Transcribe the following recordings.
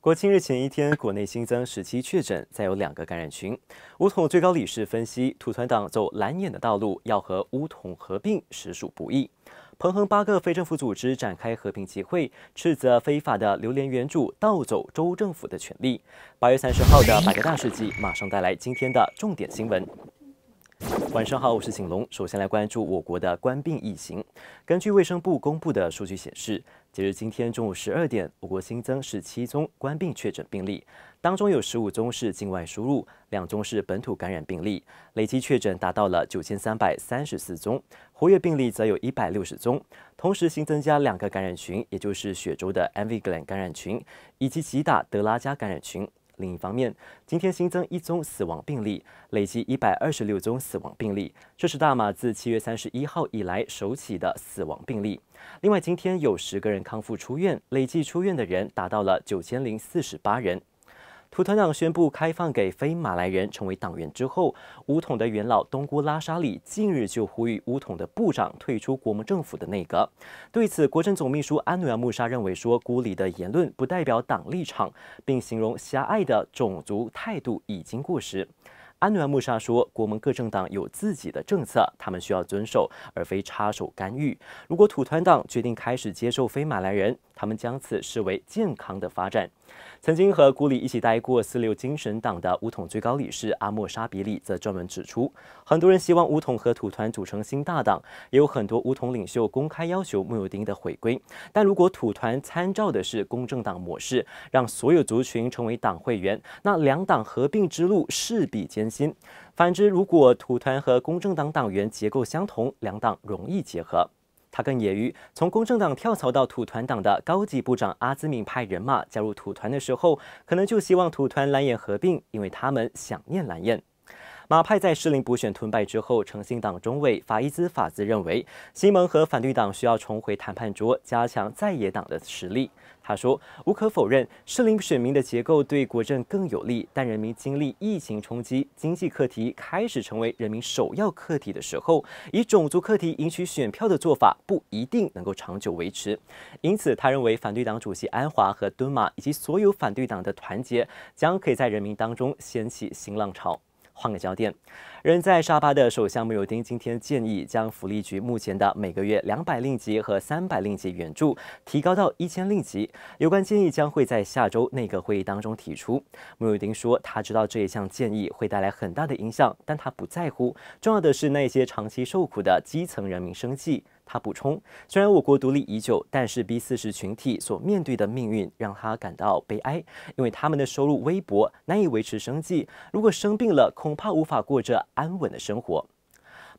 国庆日前一天，国内新增十七确诊，再有两个感染群。乌统最高理事分析，土团党走蓝眼的道路，要和乌统合并，实属不易。彭亨八个非政府组织展开和平集会，斥责非法的榴莲援助盗走州政府的权利。八月三十号的百个大事记，马上带来今天的重点新闻。晚上好，我是景龙。首先来关注我国的冠病疫情。根据卫生部公布的数据显示，截至今天中午十二点，我国新增十七宗冠病确诊病例，当中有十五宗是境外输入，两宗是本土感染病例。累计确诊达到了九千三百三十四宗，活跃病例则有一百六十宗。同时新增加两个感染群，也就是雪州的 MVGL 感染群以及吉打德拉加感染群。另一方面，今天新增一宗死亡病例，累计一百二十六宗死亡病例，这是大马自七月三十一号以来首起的死亡病例。另外，今天有十个人康复出院，累计出院的人达到了九千零四十八人。土团党宣布开放给非马来人成为党员之后，武统的元老东姑拉沙里近日就呼吁乌统的部长退出国盟政府的内阁。对此，国政总秘书安努尔穆沙认为说，古里的言论不代表党立场，并形容狭隘的种族态度已经过时。安努尔穆沙说，国盟各政党有自己的政策，他们需要遵守，而非插手干预。如果土团党决定开始接受非马来人，他们将此视为健康的发展。曾经和古里一起待过四六精神党的乌统最高理事阿莫沙比里则专门指出，很多人希望乌统和土团组成新大党，也有很多乌统领袖公开要求穆有丁的回归。但如果土团参照的是公正党模式，让所有族群成为党会员，那两党合并之路势必艰辛。反之，如果土团和公正党党员结构相同，两党容易结合。他更揶揄，从公正党跳槽到土团党的高级部长阿兹敏派人马加入土团的时候，可能就希望土团蓝眼合并，因为他们想念蓝眼。马派在士林补选吞败之后，诚信党中委法伊兹法兹认为，西蒙和反对党需要重回谈判桌，加强在野党的实力。他说：“无可否认，士林选民的结构对国政更有利，但人民经历疫情冲击，经济课题开始成为人民首要课题的时候，以种族课题赢取选票的做法不一定能够长久维持。因此，他认为反对党主席安华和敦马以及所有反对党的团结，将可以在人民当中掀起新浪潮。”换个焦点，人在沙巴的首相穆尤丁今天建议将福利局目前的每个月两百令吉和三百令吉援助提高到一千令吉。有关建议将会在下周内阁会议当中提出。穆尤丁说，他知道这一项建议会带来很大的影响，但他不在乎，重要的是那些长期受苦的基层人民生计。他补充，虽然我国独立已久，但是 B 四十群体所面对的命运让他感到悲哀，因为他们的收入微薄，难以维持生计。如果生病了，恐怕无法过着安稳的生活。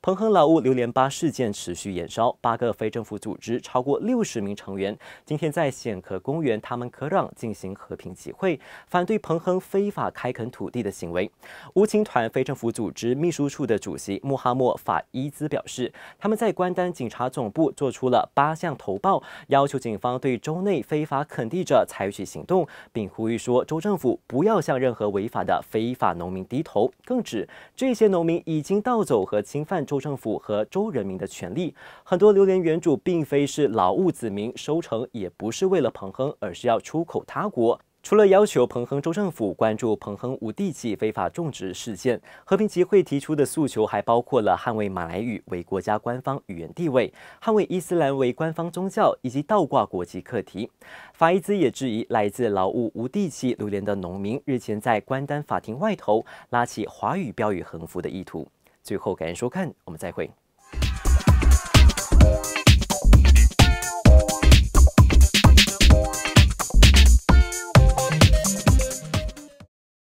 彭亨老屋榴莲吧事件持续延烧，八个非政府组织超过六十名成员今天在显壳公园他们科让进行和平集会，反对彭亨非法开垦土地的行为。乌青团非政府组织秘书处的主席穆哈默法伊兹表示，他们在关丹警察总部做出了八项投报，要求警方对州内非法垦地者采取行动，并呼吁说州政府不要向任何违法的非法农民低头，更指这些农民已经盗走和侵犯。州政府和州人民的权利。很多榴莲原主并非是劳务子民，收成也不是为了彭亨，而是要出口他国。除了要求彭亨州政府关注彭亨无地气非法种植事件，和平集会提出的诉求还包括了捍卫马来语为国家官方语言地位，捍卫伊斯兰为官方宗教以及倒挂国籍课题。法伊兹也质疑来自劳务无地气榴莲的农民日前在关丹法庭外头拉起华语标语横幅的意图。最后，感谢收看，我们再会。